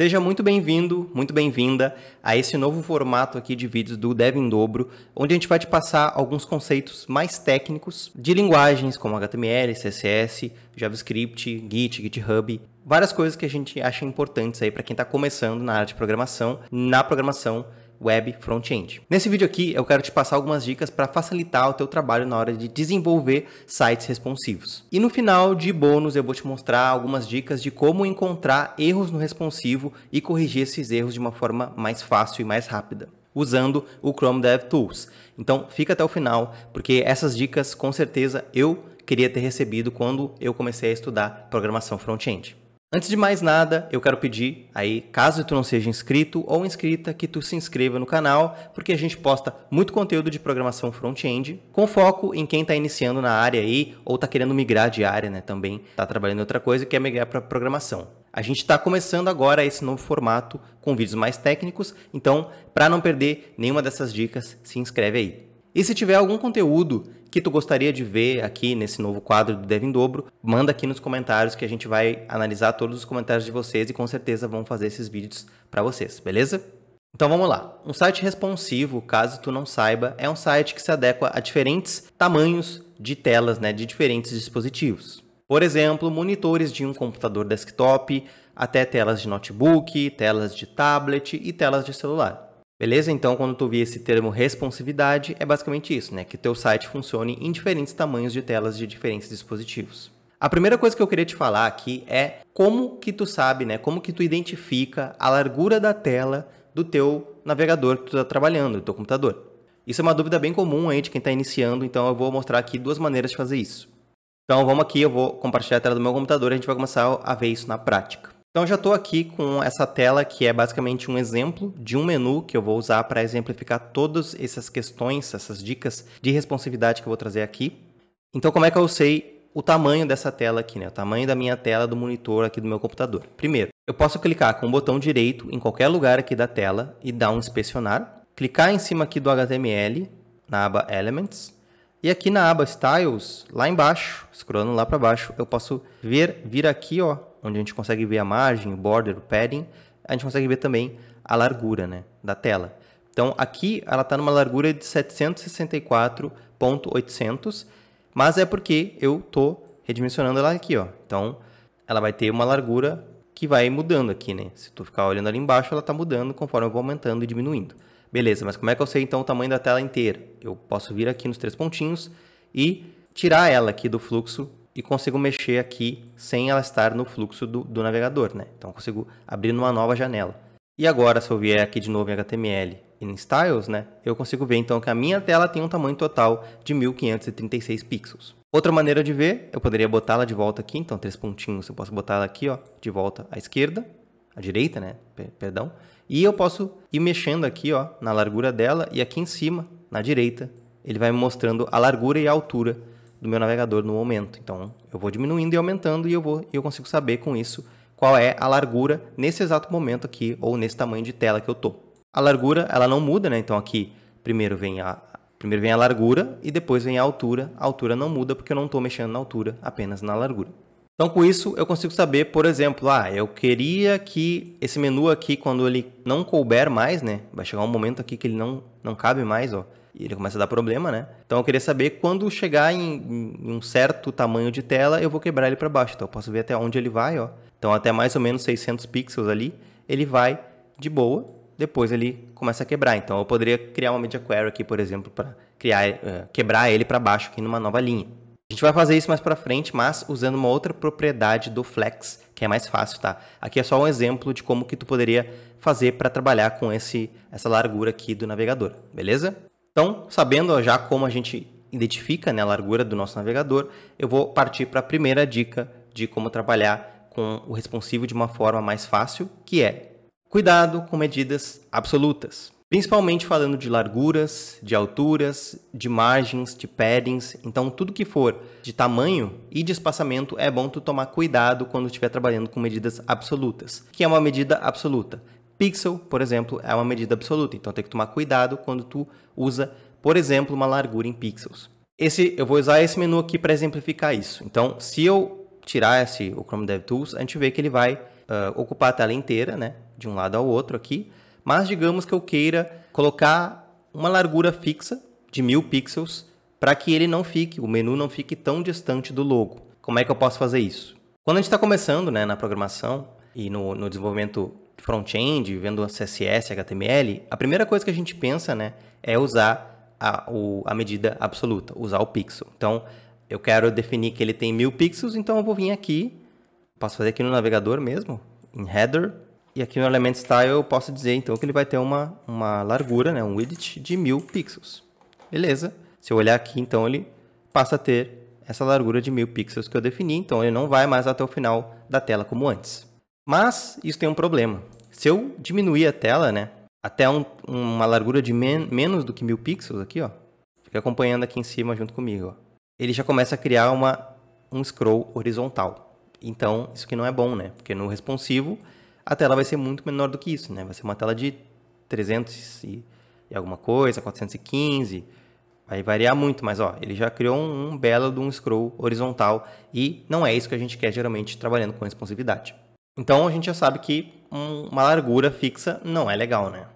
Seja muito bem-vindo, muito bem-vinda a esse novo formato aqui de vídeos do Dev em Dobro, onde a gente vai te passar alguns conceitos mais técnicos de linguagens como HTML, CSS, JavaScript, Git, GitHub, várias coisas que a gente acha importantes aí para quem está começando na área de programação, na programação web front-end. Nesse vídeo aqui eu quero te passar algumas dicas para facilitar o teu trabalho na hora de desenvolver sites responsivos. E no final de bônus eu vou te mostrar algumas dicas de como encontrar erros no responsivo e corrigir esses erros de uma forma mais fácil e mais rápida usando o Chrome DevTools. Então fica até o final, porque essas dicas com certeza eu queria ter recebido quando eu comecei a estudar programação front-end. Antes de mais nada, eu quero pedir aí, caso tu não seja inscrito ou inscrita, que tu se inscreva no canal, porque a gente posta muito conteúdo de programação front-end, com foco em quem está iniciando na área aí, ou está querendo migrar de área, né, também está trabalhando em outra coisa e quer é migrar para programação. A gente está começando agora esse novo formato com vídeos mais técnicos, então, para não perder nenhuma dessas dicas, se inscreve aí. E se tiver algum conteúdo que tu gostaria de ver aqui nesse novo quadro do Dev em Dobro, manda aqui nos comentários que a gente vai analisar todos os comentários de vocês e com certeza vão fazer esses vídeos para vocês, beleza? Então vamos lá. Um site responsivo, caso tu não saiba, é um site que se adequa a diferentes tamanhos de telas, né, de diferentes dispositivos. Por exemplo, monitores de um computador desktop, até telas de notebook, telas de tablet e telas de celular. Beleza? Então, quando tu vê esse termo responsividade, é basicamente isso, né? Que teu site funcione em diferentes tamanhos de telas de diferentes dispositivos. A primeira coisa que eu queria te falar aqui é como que tu sabe, né? Como que tu identifica a largura da tela do teu navegador que tu está trabalhando, do teu computador. Isso é uma dúvida bem comum aí de quem está iniciando, então eu vou mostrar aqui duas maneiras de fazer isso. Então vamos aqui, eu vou compartilhar a tela do meu computador e a gente vai começar a ver isso na prática. Então já estou aqui com essa tela que é basicamente um exemplo de um menu que eu vou usar para exemplificar todas essas questões, essas dicas de responsividade que eu vou trazer aqui. Então como é que eu sei o tamanho dessa tela aqui, né? o tamanho da minha tela do monitor aqui do meu computador? Primeiro, eu posso clicar com o botão direito em qualquer lugar aqui da tela e dar um inspecionar, clicar em cima aqui do HTML na aba Elements, e aqui na aba Styles, lá embaixo, scrollando lá para baixo, eu posso ver, vir aqui, ó, onde a gente consegue ver a margem, o border, o padding, a gente consegue ver também a largura né, da tela. Então aqui ela está numa largura de 764.800, mas é porque eu estou redimensionando ela aqui. Ó. Então ela vai ter uma largura que vai mudando aqui. Né? Se tu ficar olhando ali embaixo, ela está mudando conforme eu vou aumentando e diminuindo. Beleza, mas como é que eu sei então o tamanho da tela inteira? Eu posso vir aqui nos três pontinhos e tirar ela aqui do fluxo e consigo mexer aqui sem ela estar no fluxo do, do navegador, né? Então consigo abrir numa nova janela. E agora, se eu vier aqui de novo em HTML e em Styles, né? Eu consigo ver então que a minha tela tem um tamanho total de 1536 pixels. Outra maneira de ver, eu poderia botá-la de volta aqui, então três pontinhos, eu posso botá-la aqui, ó, de volta à esquerda, à direita, né? perdão. E eu posso ir mexendo aqui, ó, na largura dela e aqui em cima, na direita, ele vai me mostrando a largura e a altura do meu navegador no momento. Então, eu vou diminuindo e aumentando e eu, vou, eu consigo saber com isso qual é a largura nesse exato momento aqui ou nesse tamanho de tela que eu tô. A largura, ela não muda, né? Então, aqui primeiro vem a, primeiro vem a largura e depois vem a altura. A altura não muda porque eu não estou mexendo na altura, apenas na largura. Então, com isso, eu consigo saber, por exemplo, ah, eu queria que esse menu aqui, quando ele não couber mais, né? Vai chegar um momento aqui que ele não, não cabe mais, ó e ele começa a dar problema, né? Então eu queria saber quando chegar em, em um certo tamanho de tela, eu vou quebrar ele para baixo. Então eu posso ver até onde ele vai, ó. Então até mais ou menos 600 pixels ali, ele vai de boa, depois ele começa a quebrar. Então eu poderia criar uma media query aqui, por exemplo, para criar uh, quebrar ele para baixo aqui numa nova linha. A gente vai fazer isso mais para frente, mas usando uma outra propriedade do Flex, que é mais fácil, tá? Aqui é só um exemplo de como que tu poderia fazer para trabalhar com esse, essa largura aqui do navegador, beleza? Então, sabendo já como a gente identifica né, a largura do nosso navegador, eu vou partir para a primeira dica de como trabalhar com o responsivo de uma forma mais fácil, que é cuidado com medidas absolutas. Principalmente falando de larguras, de alturas, de margens, de paddings, então tudo que for de tamanho e de espaçamento é bom tu tomar cuidado quando estiver trabalhando com medidas absolutas. O que é uma medida absoluta? Pixel, por exemplo, é uma medida absoluta, então tem que tomar cuidado quando tu usa, por exemplo, uma largura em pixels. Esse, eu vou usar esse menu aqui para exemplificar isso. Então, se eu tirar esse, o Chrome DevTools, a gente vê que ele vai uh, ocupar a tela inteira, né, de um lado ao outro aqui, mas digamos que eu queira colocar uma largura fixa de mil pixels para que ele não fique, o menu não fique tão distante do logo. Como é que eu posso fazer isso? Quando a gente está começando né, na programação, e no, no desenvolvimento front-end, vendo CSS, HTML, a primeira coisa que a gente pensa né, é usar a, o, a medida absoluta, usar o pixel. Então, eu quero definir que ele tem mil pixels, então eu vou vir aqui, posso fazer aqui no navegador mesmo, em header, e aqui no element style eu posso dizer então que ele vai ter uma, uma largura, né, um width de mil pixels. Beleza, se eu olhar aqui então ele passa a ter essa largura de mil pixels que eu defini, então ele não vai mais até o final da tela como antes. Mas isso tem um problema. Se eu diminuir a tela, né, até um, uma largura de men menos do que mil pixels aqui, ó, fica acompanhando aqui em cima junto comigo, ó, ele já começa a criar uma, um scroll horizontal. Então, isso que não é bom, né? Porque no responsivo, a tela vai ser muito menor do que isso, né? Vai ser uma tela de 300 e, e alguma coisa, 415, vai variar muito, mas ó, ele já criou um, um belo de um scroll horizontal e não é isso que a gente quer geralmente trabalhando com responsividade. Então a gente já sabe que uma largura fixa não é legal, né?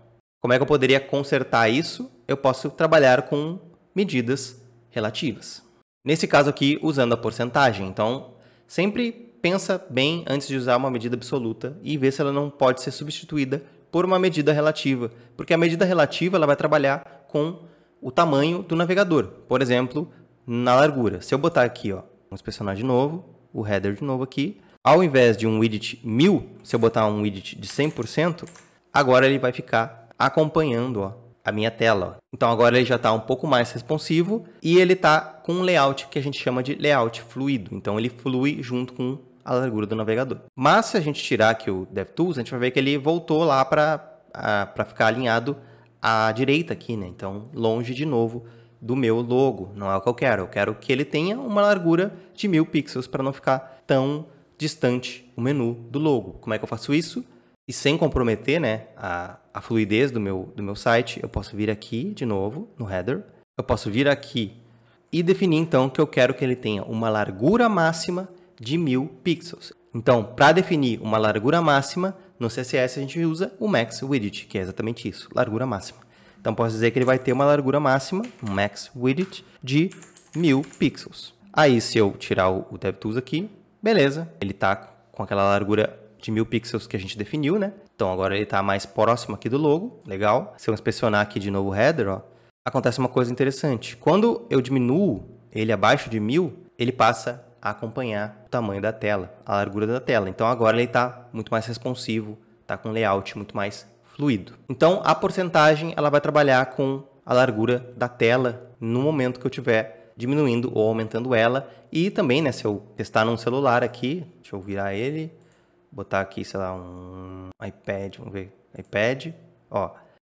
Como é que eu poderia consertar isso? Eu posso trabalhar com medidas relativas. Nesse caso aqui, usando a porcentagem. Então, sempre pensa bem antes de usar uma medida absoluta e ver se ela não pode ser substituída por uma medida relativa, porque a medida relativa ela vai trabalhar com o tamanho do navegador. Por exemplo, na largura. Se eu botar aqui, ó, vamos inspecionar de novo, o header de novo aqui, ao invés de um widget 1000, se eu botar um widget de 100%, agora ele vai ficar acompanhando ó, a minha tela. Ó. Então agora ele já está um pouco mais responsivo e ele está com um layout que a gente chama de layout fluido. Então ele flui junto com a largura do navegador. Mas se a gente tirar aqui o DevTools, a gente vai ver que ele voltou lá para ficar alinhado à direita aqui, né? Então longe de novo do meu logo, não é o que eu quero. Eu quero que ele tenha uma largura de mil pixels para não ficar tão distante o menu do logo. Como é que eu faço isso? E sem comprometer né, a, a fluidez do meu, do meu site, eu posso vir aqui de novo no header. Eu posso vir aqui e definir então que eu quero que ele tenha uma largura máxima de 1000 pixels. Então, para definir uma largura máxima, no CSS a gente usa o max width, que é exatamente isso, largura máxima. Então, posso dizer que ele vai ter uma largura máxima, um max width, de 1000 pixels. Aí, se eu tirar o DevTools aqui, Beleza, ele tá com aquela largura de mil pixels que a gente definiu, né? Então agora ele tá mais próximo aqui do logo, legal. Se eu inspecionar aqui de novo o header, ó, acontece uma coisa interessante. Quando eu diminuo ele abaixo de mil, ele passa a acompanhar o tamanho da tela, a largura da tela. Então agora ele está muito mais responsivo, está com um layout muito mais fluido. Então a porcentagem ela vai trabalhar com a largura da tela no momento que eu tiver diminuindo ou aumentando ela. E também, né, se eu testar num celular aqui, deixa eu virar ele, botar aqui, sei lá, um iPad, vamos ver, iPad, ó.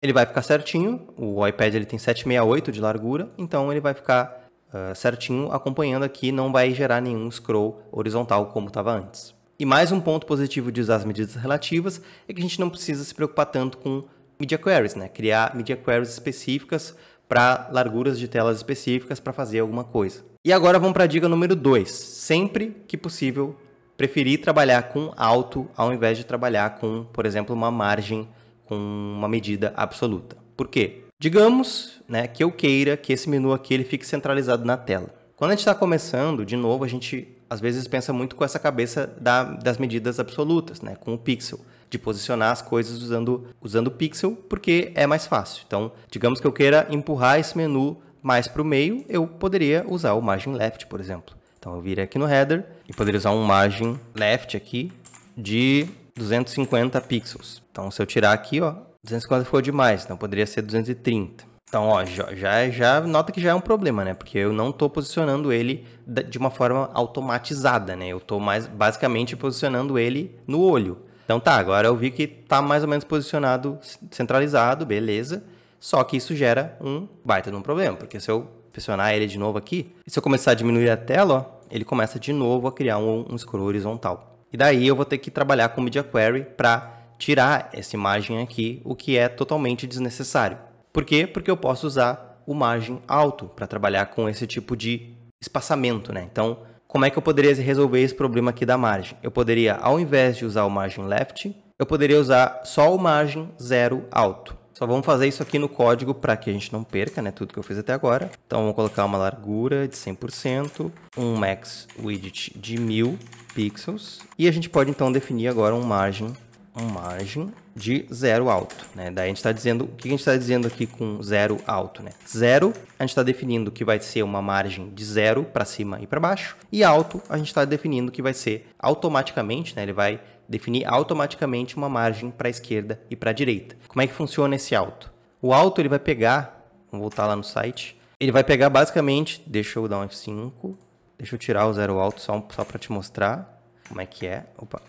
Ele vai ficar certinho, o iPad ele tem 768 de largura, então ele vai ficar uh, certinho acompanhando aqui, não vai gerar nenhum scroll horizontal como estava antes. E mais um ponto positivo de usar as medidas relativas é que a gente não precisa se preocupar tanto com media queries, né? Criar media queries específicas para larguras de telas específicas para fazer alguma coisa. E agora vamos para a dica número 2. Sempre que possível, preferir trabalhar com alto ao invés de trabalhar com, por exemplo, uma margem com uma medida absoluta. Por quê? Digamos né, que eu queira que esse menu aqui ele fique centralizado na tela. Quando a gente está começando, de novo, a gente às vezes pensa muito com essa cabeça da, das medidas absolutas, né, com o pixel de posicionar as coisas usando, usando pixel, porque é mais fácil. Então, digamos que eu queira empurrar esse menu mais para o meio, eu poderia usar o margin left, por exemplo. Então, eu virei aqui no header e poderia usar um margin left aqui de 250 pixels. Então, se eu tirar aqui, ó, 250 ficou demais, então poderia ser 230. Então, ó, já, já nota que já é um problema, né? Porque eu não estou posicionando ele de uma forma automatizada, né? Eu estou mais basicamente posicionando ele no olho. Então tá, agora eu vi que tá mais ou menos posicionado centralizado, beleza. Só que isso gera um baita de um problema, porque se eu pressionar ele de novo aqui, e se eu começar a diminuir a tela, ó, ele começa de novo a criar um, um scroll horizontal. E daí eu vou ter que trabalhar com Media Query para tirar essa imagem aqui, o que é totalmente desnecessário. Por quê? Porque eu posso usar o margem alto para trabalhar com esse tipo de espaçamento, né? Então, como é que eu poderia resolver esse problema aqui da margem? Eu poderia, ao invés de usar o margin left, eu poderia usar só o margin zero alto. Só vamos fazer isso aqui no código para que a gente não perca né, tudo que eu fiz até agora. Então, vamos colocar uma largura de 100%, um max widget de 1000 pixels. E a gente pode, então, definir agora um margin margem de zero alto, né? Daí a gente está dizendo, o que a gente está dizendo aqui com zero alto, né? Zero, a gente está definindo que vai ser uma margem de zero para cima e para baixo, e alto, a gente está definindo que vai ser automaticamente, né? Ele vai definir automaticamente uma margem para a esquerda e para a direita. Como é que funciona esse alto? O alto ele vai pegar, vamos voltar lá no site, ele vai pegar basicamente, deixa eu dar um F5, deixa eu tirar o zero alto só, só para te mostrar como é que é. Opa,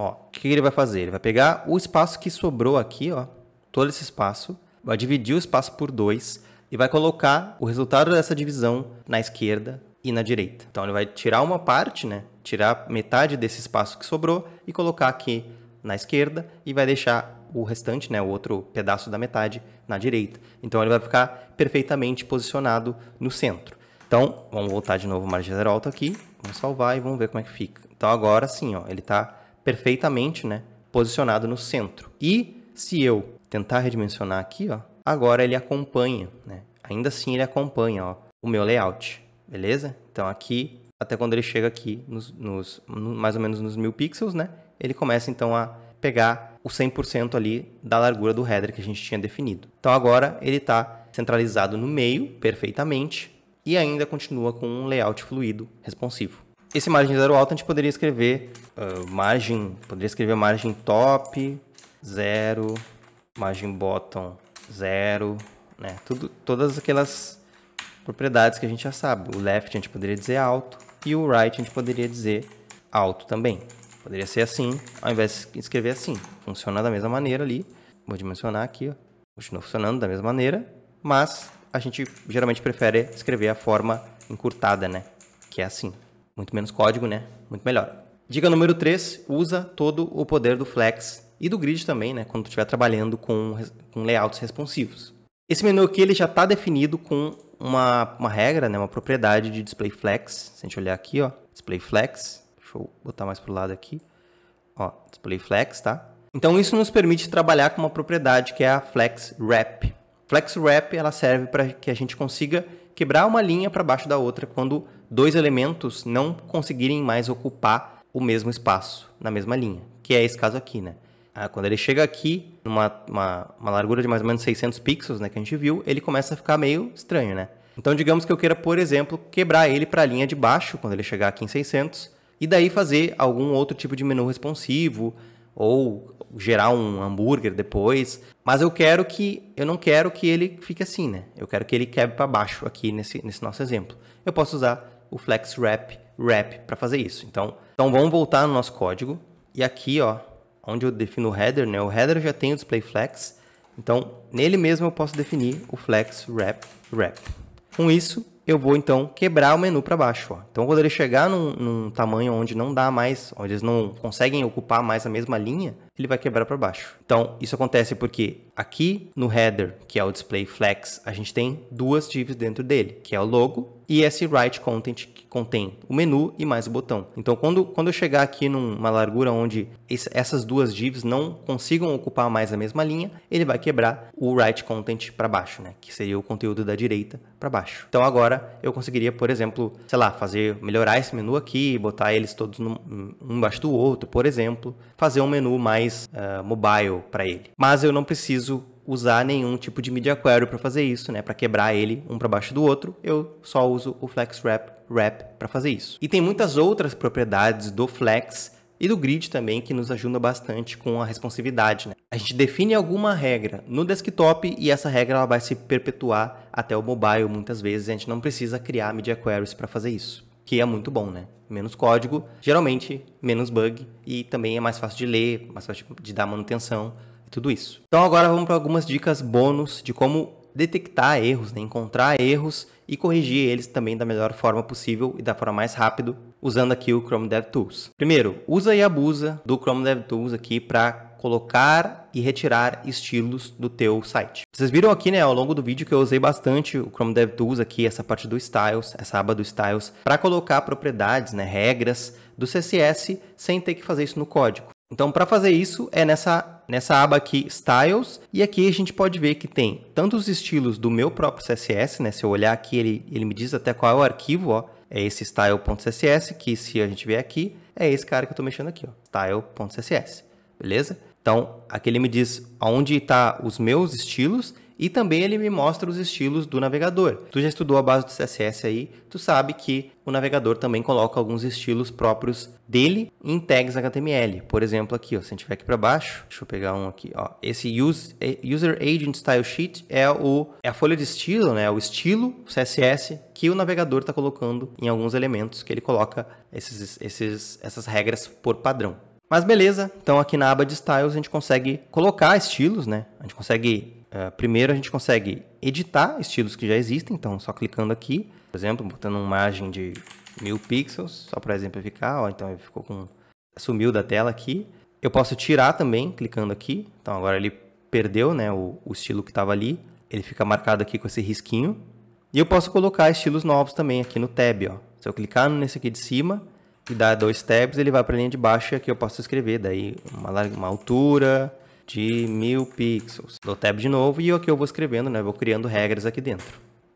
Ó, o que ele vai fazer? Ele vai pegar o espaço que sobrou aqui, ó, todo esse espaço, vai dividir o espaço por 2 e vai colocar o resultado dessa divisão na esquerda e na direita. Então ele vai tirar uma parte, né? Tirar metade desse espaço que sobrou e colocar aqui na esquerda e vai deixar o restante, né, o outro pedaço da metade na direita. Então ele vai ficar perfeitamente posicionado no centro. Então, vamos voltar de novo o margem zero alto aqui, vamos salvar e vamos ver como é que fica. Então agora sim, ó, ele está perfeitamente, né, posicionado no centro. E se eu tentar redimensionar aqui, ó, agora ele acompanha, né? Ainda assim ele acompanha, ó, o meu layout, beleza? Então aqui, até quando ele chega aqui, nos, nos no, mais ou menos nos mil pixels, né? Ele começa então a pegar o 100% ali da largura do header que a gente tinha definido. Então agora ele está centralizado no meio perfeitamente e ainda continua com um layout fluido responsivo esse margem zero alto a gente poderia escrever uh, margem, poderia escrever margem top, zero, margem bottom, zero, né? Tudo, todas aquelas propriedades que a gente já sabe. O left a gente poderia dizer alto e o right a gente poderia dizer alto também. Poderia ser assim, ao invés de escrever assim. Funciona da mesma maneira ali. Vou dimensionar aqui, ó. Continua funcionando da mesma maneira, mas a gente geralmente prefere escrever a forma encurtada, né? Que é assim. Muito menos código, né? Muito melhor. Dica número 3, usa todo o poder do Flex e do Grid também, né? Quando estiver trabalhando com, com layouts responsivos. Esse menu aqui ele já está definido com uma, uma regra, né? uma propriedade de display flex. Se a gente olhar aqui, ó, display flex, deixa eu botar mais para o lado aqui, ó, display flex, tá? Então isso nos permite trabalhar com uma propriedade que é a flex wrap. Flex wrap ela serve para que a gente consiga quebrar uma linha para baixo da outra quando dois elementos não conseguirem mais ocupar o mesmo espaço na mesma linha, que é esse caso aqui, né? Ah, quando ele chega aqui, numa uma, uma largura de mais ou menos 600 pixels, né, que a gente viu, ele começa a ficar meio estranho, né? Então, digamos que eu queira, por exemplo, quebrar ele para a linha de baixo, quando ele chegar aqui em 600, e daí fazer algum outro tipo de menu responsivo, ou gerar um hambúrguer depois. Mas eu quero que. Eu não quero que ele fique assim, né? Eu quero que ele quebre para baixo aqui nesse, nesse nosso exemplo. Eu posso usar o flex wrap wrap para fazer isso. Então, então vamos voltar no nosso código. E aqui, ó, onde eu defino o header, né? O header já tem o display flex. Então, nele mesmo eu posso definir o flex wrap wrap. Com isso, eu vou então quebrar o menu para baixo. Ó. Então, quando ele chegar num, num, tamanho onde não dá mais, onde eles não conseguem ocupar mais a mesma linha, ele vai quebrar para baixo. Então, isso acontece porque aqui no header, que é o display flex, a gente tem duas divs dentro dele, que é o logo e esse write content que contém o menu e mais o botão. Então, quando, quando eu chegar aqui numa largura onde esse, essas duas divs não consigam ocupar mais a mesma linha, ele vai quebrar o write content para baixo, né? que seria o conteúdo da direita para baixo. Então, agora eu conseguiria, por exemplo, sei lá, fazer melhorar esse menu aqui, botar eles todos no, um embaixo do outro, por exemplo, fazer um menu mais mais uh, mobile para ele. Mas eu não preciso usar nenhum tipo de media query para fazer isso, né? Para quebrar ele um para baixo do outro, eu só uso o flex wrap wrap para fazer isso. E tem muitas outras propriedades do flex e do grid também que nos ajudam bastante com a responsividade. Né? A gente define alguma regra no desktop e essa regra ela vai se perpetuar até o mobile muitas vezes. A gente não precisa criar media queries para fazer isso que é muito bom, né? Menos código, geralmente menos bug e também é mais fácil de ler, mais fácil de dar manutenção e tudo isso. Então agora vamos para algumas dicas bônus de como detectar erros, né? encontrar erros e corrigir eles também da melhor forma possível e da forma mais rápida usando aqui o Chrome DevTools. Primeiro, usa e abusa do Chrome DevTools aqui para colocar e retirar estilos do teu site. Vocês viram aqui, né, ao longo do vídeo que eu usei bastante o Chrome DevTools aqui, essa parte do styles, essa aba do styles, para colocar propriedades, né, regras do CSS sem ter que fazer isso no código. Então, para fazer isso, é nessa, nessa aba aqui, Styles, e aqui a gente pode ver que tem tanto os estilos do meu próprio CSS, né? Se eu olhar aqui, ele, ele me diz até qual é o arquivo, ó. É esse style.css, que se a gente vier aqui, é esse cara que eu estou mexendo aqui, ó, style.css, beleza? Então, aqui ele me diz aonde está os meus estilos e também ele me mostra os estilos do navegador. Tu já estudou a base do CSS aí, tu sabe que o navegador também coloca alguns estilos próprios dele em tags HTML. Por exemplo, aqui, ó, se a gente vier aqui para baixo, deixa eu pegar um aqui, ó. Esse use, eh, User Agent Style Sheet é, o, é a folha de estilo, né? É o estilo CSS que o navegador está colocando em alguns elementos que ele coloca esses, esses, essas regras por padrão. Mas beleza, então aqui na aba de styles a gente consegue colocar estilos, né? A gente consegue, uh, primeiro a gente consegue editar estilos que já existem, então só clicando aqui, por exemplo, botando uma margem de mil pixels, só para exemplificar, ó, então ele ficou com, sumiu da tela aqui. Eu posso tirar também, clicando aqui, então agora ele perdeu, né, o, o estilo que estava ali, ele fica marcado aqui com esse risquinho. E eu posso colocar estilos novos também aqui no tab, ó. Se eu clicar nesse aqui de cima, que dá dois tabs, ele vai para a linha de baixo e aqui eu posso escrever, daí uma, uma altura de mil pixels. Dou tab de novo e aqui eu vou escrevendo, né? Vou criando regras aqui dentro.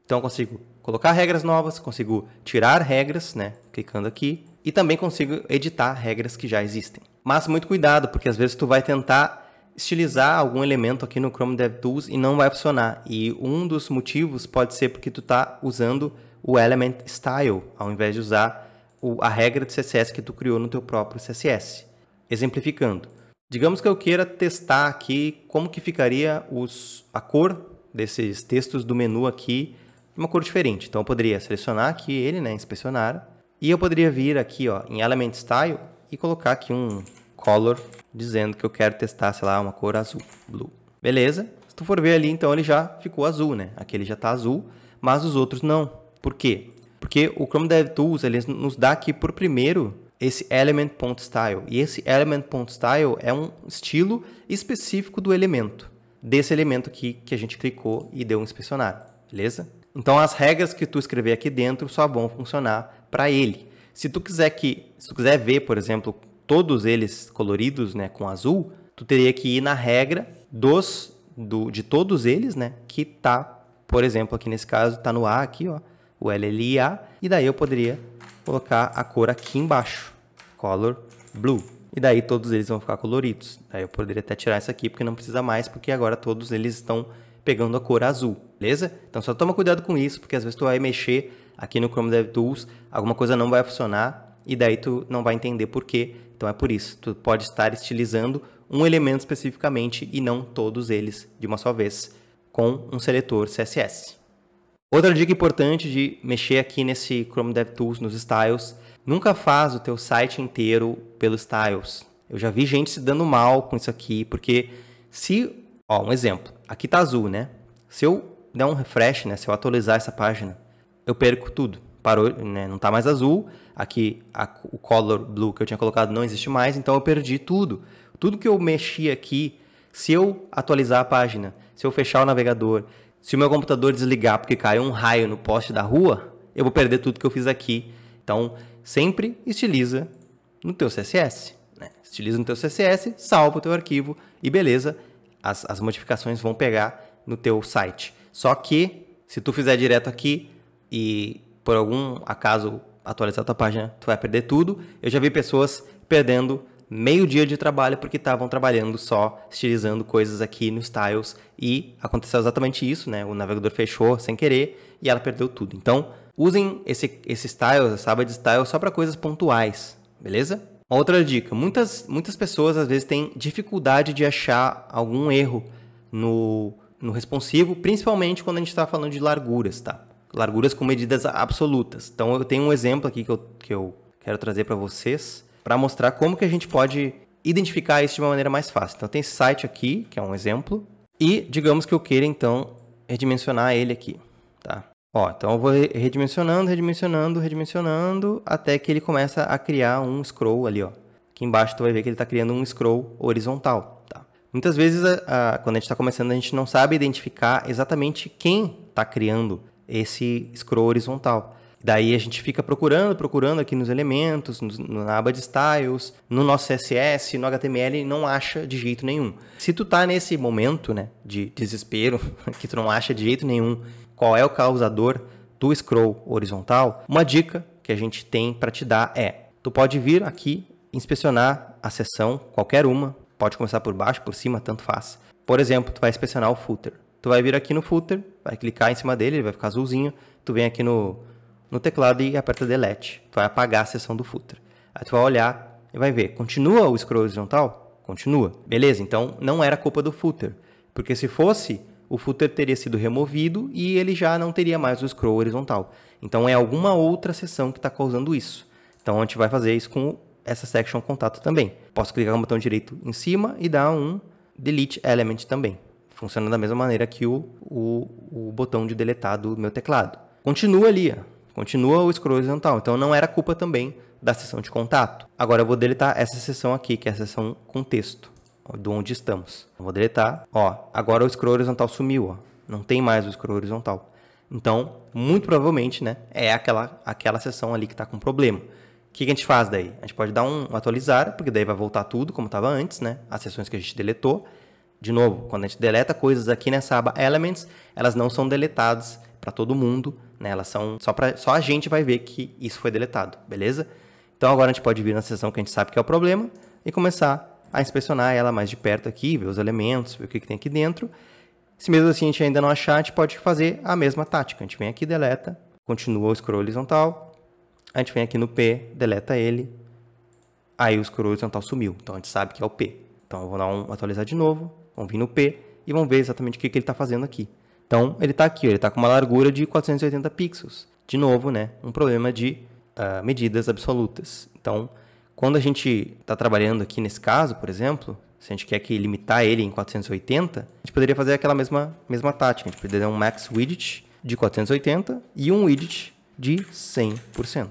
Então eu consigo colocar regras novas, consigo tirar regras, né? Clicando aqui e também consigo editar regras que já existem. Mas muito cuidado, porque às vezes tu vai tentar estilizar algum elemento aqui no Chrome DevTools e não vai funcionar. E um dos motivos pode ser porque tu está usando o element style ao invés de usar a regra de CSS que tu criou no teu próprio CSS. Exemplificando, digamos que eu queira testar aqui como que ficaria os, a cor desses textos do menu aqui uma cor diferente. Então eu poderia selecionar aqui ele, né, inspecionar, e eu poderia vir aqui, ó, em Element Style e colocar aqui um color dizendo que eu quero testar, sei lá, uma cor azul, blue. Beleza? Se tu for ver ali, então ele já ficou azul, né? Aquele já está azul, mas os outros não. Por quê? Porque o Chrome DevTools ele nos dá aqui por primeiro esse element.style. E esse element.style é um estilo específico do elemento, desse elemento aqui que a gente clicou e deu um inspecionar, beleza? Então as regras que tu escrever aqui dentro só vão funcionar para ele. Se tu quiser que, se tu quiser ver, por exemplo, todos eles coloridos, né, com azul, tu teria que ir na regra dos do, de todos eles, né, que tá, por exemplo, aqui nesse caso tá no A aqui, ó, o LLA, e daí eu poderia colocar a cor aqui embaixo, color blue. E daí todos eles vão ficar coloridos. Daí eu poderia até tirar isso aqui porque não precisa mais, porque agora todos eles estão pegando a cor azul, beleza? Então só toma cuidado com isso, porque às vezes tu vai mexer aqui no Chrome DevTools, alguma coisa não vai funcionar e daí tu não vai entender por quê. Então é por isso, tu pode estar estilizando um elemento especificamente e não todos eles de uma só vez com um seletor CSS. Outra dica importante de mexer aqui nesse Chrome DevTools, nos styles, nunca faz o teu site inteiro pelo styles. Eu já vi gente se dando mal com isso aqui, porque se, ó, um exemplo, aqui tá azul, né? Se eu der um refresh, né, se eu atualizar essa página, eu perco tudo. Parou, né, não tá mais azul, aqui a, o color blue que eu tinha colocado não existe mais, então eu perdi tudo. Tudo que eu mexi aqui, se eu atualizar a página, se eu fechar o navegador, se o meu computador desligar porque caiu um raio no poste da rua, eu vou perder tudo que eu fiz aqui. Então, sempre estiliza no teu CSS. Né? Estiliza no teu CSS, salva o teu arquivo e beleza, as, as modificações vão pegar no teu site. Só que, se tu fizer direto aqui e por algum acaso atualizar a tua página, tu vai perder tudo. Eu já vi pessoas perdendo meio dia de trabalho porque estavam trabalhando só estilizando coisas aqui no Styles e aconteceu exatamente isso, né? O navegador fechou sem querer e ela perdeu tudo. Então, usem esse, esse Styles, essa aba de Styles só para coisas pontuais, beleza? outra dica, muitas, muitas pessoas às vezes têm dificuldade de achar algum erro no, no responsivo, principalmente quando a gente está falando de larguras, tá? Larguras com medidas absolutas. Então eu tenho um exemplo aqui que eu, que eu quero trazer para vocês para mostrar como que a gente pode identificar isso de uma maneira mais fácil. Então tem esse site aqui, que é um exemplo, e digamos que eu queira então redimensionar ele aqui, tá? Ó, então eu vou redimensionando, redimensionando, redimensionando até que ele começa a criar um scroll ali, ó. Aqui embaixo tu vai ver que ele está criando um scroll horizontal, tá? Muitas vezes, a, a, quando a gente está começando, a gente não sabe identificar exatamente quem está criando esse scroll horizontal. Daí a gente fica procurando, procurando aqui nos elementos, na aba de styles, no nosso CSS, no HTML, não acha de jeito nenhum. Se tu tá nesse momento, né, de desespero, que tu não acha de jeito nenhum qual é o causador do scroll horizontal, uma dica que a gente tem para te dar é: tu pode vir aqui inspecionar a seção, qualquer uma, pode começar por baixo, por cima, tanto faz. Por exemplo, tu vai inspecionar o footer. Tu vai vir aqui no footer, vai clicar em cima dele, ele vai ficar azulzinho. Tu vem aqui no no teclado e aperta delete. Tu vai apagar a seção do footer. Aí tu vai olhar e vai ver, continua o scroll horizontal? Continua. Beleza, então não era culpa do footer. Porque se fosse, o footer teria sido removido e ele já não teria mais o scroll horizontal. Então é alguma outra seção que está causando isso. Então a gente vai fazer isso com essa section contato também. Posso clicar no botão direito em cima e dar um delete element também. Funciona da mesma maneira que o, o, o botão de deletar do meu teclado. Continua ali, Continua o scroll horizontal, então não era culpa também da seção de contato. Agora eu vou deletar essa seção aqui, que é a seção com texto, do onde estamos. Eu vou deletar, ó, agora o scroll horizontal sumiu, ó. Não tem mais o scroll horizontal. Então, muito provavelmente, né, é aquela, aquela seção ali que está com problema. O que, que, a gente faz daí? A gente pode dar um atualizar, porque daí vai voltar tudo como estava antes, né? As seções que a gente deletou. De novo, quando a gente deleta coisas aqui nessa aba Elements, elas não são deletadas para todo mundo, né? Elas são só para só a gente vai ver que isso foi deletado, beleza? Então agora a gente pode vir na seção que a gente sabe que é o problema e começar a inspecionar ela mais de perto aqui, ver os elementos, ver o que, que tem aqui dentro. Se mesmo assim a gente ainda não achar, a gente pode fazer a mesma tática. A gente vem aqui, deleta, continua o scroll horizontal, a gente vem aqui no P, deleta ele, aí o scroll horizontal sumiu. Então a gente sabe que é o P. Então eu vou dar um atualizar de novo, vamos vir no P e vamos ver exatamente o que, que ele está fazendo aqui. Então, ele está aqui, ele está com uma largura de 480 pixels. De novo, né, um problema de uh, medidas absolutas. Então, quando a gente está trabalhando aqui nesse caso, por exemplo, se a gente quer que limitar ele em 480, a gente poderia fazer aquela mesma, mesma tática. A gente poderia dar um max widget de 480 e um widget de 100%.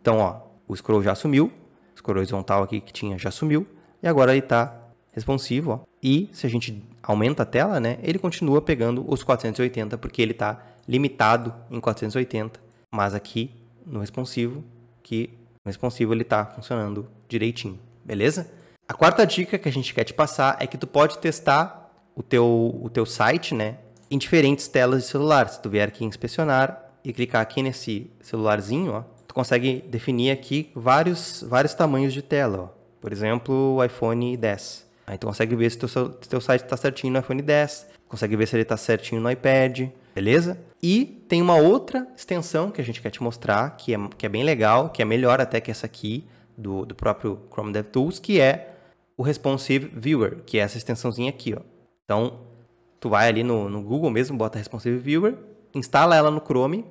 Então, ó, o scroll já sumiu, o scroll horizontal aqui que tinha já sumiu, e agora ele está responsivo. Ó. E se a gente aumenta a tela, né, ele continua pegando os 480 porque ele está limitado em 480, mas aqui no responsivo, que no responsivo ele está funcionando direitinho, beleza? A quarta dica que a gente quer te passar é que tu pode testar o teu, o teu site, né, em diferentes telas de celular. Se tu vier aqui em inspecionar e clicar aqui nesse celularzinho, ó, tu consegue definir aqui vários, vários tamanhos de tela, ó. Por exemplo, o iPhone 10. Aí tu consegue ver se teu, teu site está certinho no iPhone 10, consegue ver se ele está certinho no iPad, beleza? E tem uma outra extensão que a gente quer te mostrar, que é, que é bem legal, que é melhor até que essa aqui, do, do próprio Chrome DevTools, que é o Responsive Viewer, que é essa extensãozinha aqui, ó. Então, tu vai ali no, no Google mesmo, bota Responsive Viewer, instala ela no Chrome,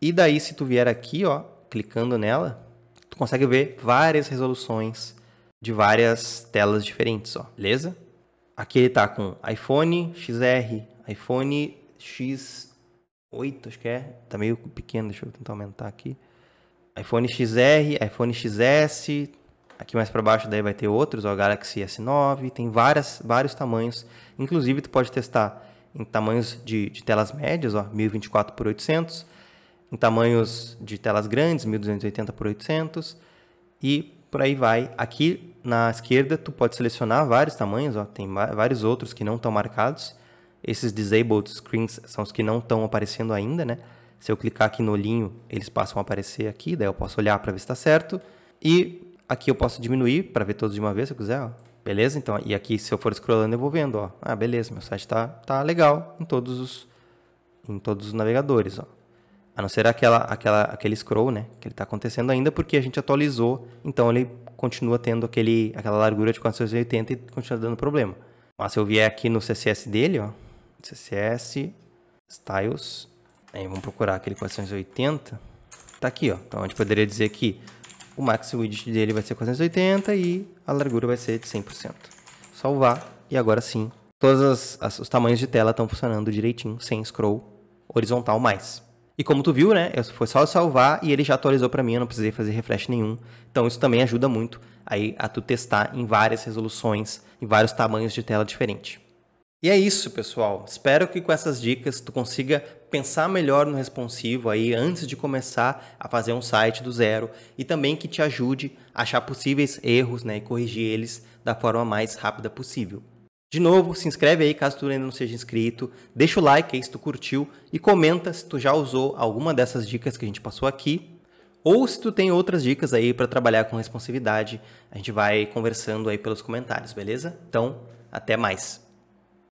e daí se tu vier aqui, ó, clicando nela, tu consegue ver várias resoluções, de várias telas diferentes, ó, beleza? Aqui ele tá com iPhone XR, iPhone X8, acho que é. Tá meio pequeno, deixa eu tentar aumentar aqui. iPhone XR, iPhone XS. Aqui mais para baixo daí vai ter outros, ó, Galaxy S9, tem várias, vários tamanhos. Inclusive tu pode testar em tamanhos de, de telas médias, ó, 1024 por 800, em tamanhos de telas grandes, 1280 por 800 e por aí vai. Aqui na esquerda, tu pode selecionar vários tamanhos, ó, tem vários outros que não estão marcados. Esses Disabled Screens são os que não estão aparecendo ainda, né? Se eu clicar aqui no olhinho, eles passam a aparecer aqui, daí eu posso olhar para ver se está certo. E aqui eu posso diminuir para ver todos de uma vez, se eu quiser, ó. Beleza? Então, e aqui se eu for scrollando eu vou vendo, ó. Ah, beleza, meu site tá, tá legal em todos os em todos os navegadores, ó. A não ser aquela, aquela, aquele scroll, né? Que ele está acontecendo ainda porque a gente atualizou. Então ele continua tendo aquele, aquela largura de 480 e continua dando problema. Mas se eu vier aqui no CSS dele, ó, CSS, styles, aí vamos procurar aquele 480, tá aqui, ó. Então a gente poderia dizer que o max width dele vai ser 480 e a largura vai ser de 100%. Salvar e agora sim, todos os tamanhos de tela estão funcionando direitinho, sem scroll horizontal mais. E como tu viu, né? Foi só salvar e ele já atualizou para mim, eu não precisei fazer refresh nenhum. Então isso também ajuda muito aí a tu testar em várias resoluções, em vários tamanhos de tela diferente. E é isso, pessoal. Espero que com essas dicas tu consiga pensar melhor no responsivo aí antes de começar a fazer um site do zero e também que te ajude a achar possíveis erros, né, e corrigir eles da forma mais rápida possível. De novo, se inscreve aí caso tu ainda não seja inscrito, deixa o like aí se tu curtiu e comenta se tu já usou alguma dessas dicas que a gente passou aqui ou se tu tem outras dicas aí para trabalhar com responsividade, a gente vai conversando aí pelos comentários, beleza? Então, até mais.